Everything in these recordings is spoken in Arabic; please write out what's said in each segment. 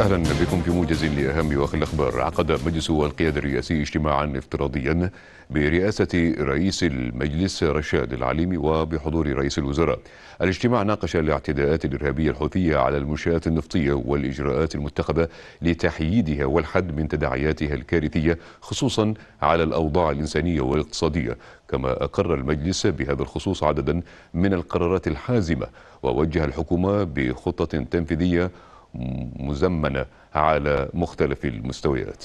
اهلا بكم في موجز لاهم واخر الاخبار عقد مجلس القياده الرئاسي اجتماعا افتراضيا برئاسه رئيس المجلس رشاد العليمي وبحضور رئيس الوزراء. الاجتماع ناقش الاعتداءات الارهابيه الحوثيه على المنشات النفطيه والاجراءات المتخذه لتحييدها والحد من تداعياتها الكارثيه خصوصا على الاوضاع الانسانيه والاقتصاديه، كما أقر المجلس بهذا الخصوص عددا من القرارات الحازمة ووجه الحكومة بخطة تنفيذية مزمنة على مختلف المستويات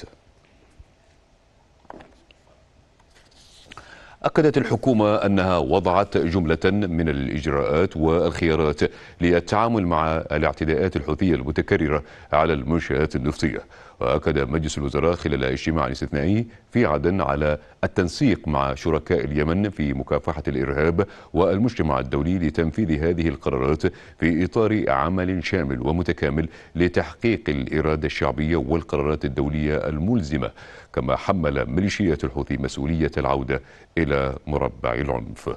أكدت الحكومة أنها وضعت جملة من الإجراءات والخيارات للتعامل مع الاعتداءات الحوثية المتكررة على المنشآت النفطية وأكد مجلس الوزراء خلال اجتماع استثنائي في عدن على التنسيق مع شركاء اليمن في مكافحة الإرهاب والمجتمع الدولي لتنفيذ هذه القرارات في إطار عمل شامل ومتكامل لتحقيق الإرادة الشعبية والقرارات الدولية الملزمة كما حمل ميليشيات الحوثي مسؤولية العودة إلى مربع العنف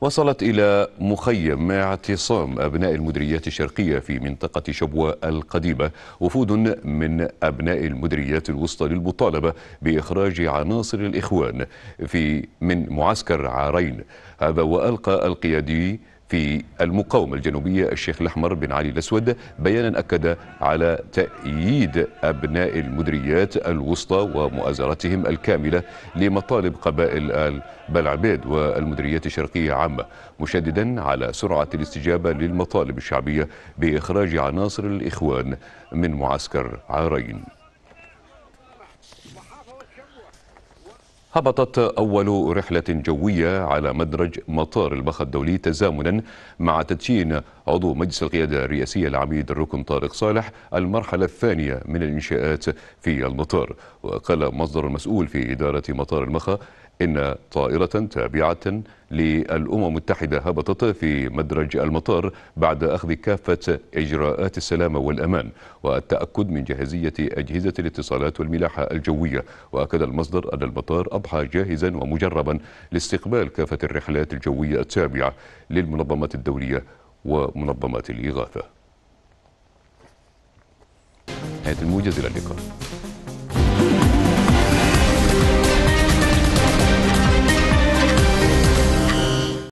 وصلت إلى مخيم مع اعتصام أبناء المديريات الشرقية في منطقة شبوة القديمة وفود من أبناء المديريات الوسطى للمطالبة بإخراج عناصر الإخوان في من معسكر عارين هذا وألقى القيادي في المقاومة الجنوبية الشيخ الأحمر بن علي الأسود بيانا أكد على تأييد أبناء المدريات الوسطى ومؤازرتهم الكاملة لمطالب قبائل آل بلعبيد والمديريات الشرقية عامة مشددا على سرعة الاستجابة للمطالب الشعبية بإخراج عناصر الإخوان من معسكر عارين هبطت أول رحلة جوية على مدرج مطار البخ الدولي تزامنا مع تدشين عضو مجلس القيادة الرئاسية العميد الركن طارق صالح المرحلة الثانية من الإنشاءات في المطار وقال مصدر مسؤول في إدارة مطار المخا إن طائرة تابعة للأمم المتحدة هبطت في مدرج المطار بعد أخذ كافة إجراءات السلامة والأمان والتأكد من جاهزية أجهزة الاتصالات والملاحة الجوية وأكد المصدر أن المطار أضحى جاهزا ومجربا لاستقبال كافة الرحلات الجوية التابعة للمنظمات الدولية ومنظمات الإغاثة هذه الموجز إلى اللقاء